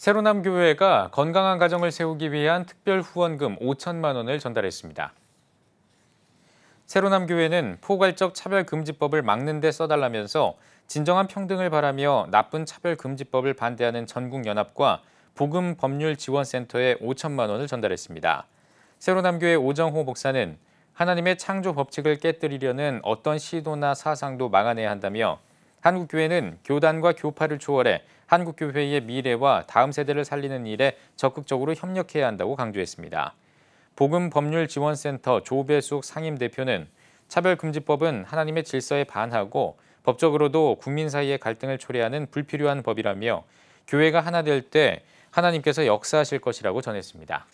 세로남교회가 건강한 가정을 세우기 위한 특별 후원금 5천만 원을 전달했습니다. 새로남교회는 포괄적 차별금지법을 막는 데 써달라면서 진정한 평등을 바라며 나쁜 차별금지법을 반대하는 전국연합과 복음법률지원센터에 5천만 원을 전달했습니다. 새로남교회 오정호 목사는 하나님의 창조 법칙을 깨뜨리려는 어떤 시도나 사상도 막아내야 한다며 한국교회는 교단과 교파를 초월해 한국교회의 미래와 다음 세대를 살리는 일에 적극적으로 협력해야 한다고 강조했습니다. 복음법률지원센터 조배숙 상임대표는 차별금지법은 하나님의 질서에 반하고 법적으로도 국민 사이의 갈등을 초래하는 불필요한 법이라며 교회가 하나 될 때 하나님께서 역사하실 것이라고 전했습니다.